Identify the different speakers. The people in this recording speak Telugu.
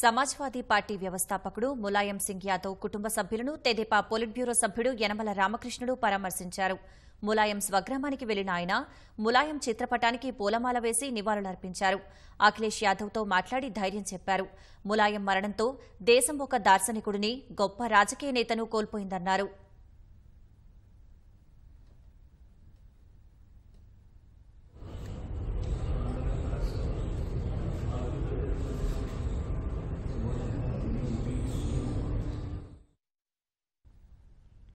Speaker 1: సమాజ్వాదీ పార్టీ వ్యవస్థాపకుడు ములాయం సింగ్ యాదవ్ కుటుంబ సభ్యులను తెదేపా పోలిట్ బ్యూరో సభ్యుడు యనమల రామకృష్ణుడు పరామర్శించారు ములాయం స్వగ్రామానికి వెళ్లిన ఆయన ములాయం చిత్రపటానికి పూలమాల వేసి నివాళులర్పించారు అఖిలేష్ యాదవ్తో మాట్లాడి ధైర్యం చెప్పారు ములాయం మరణంతో దేశం ఒక దార్శనికుడిని గొప్ప రాజకీయ నేతను కోల్పోయిందన్నారు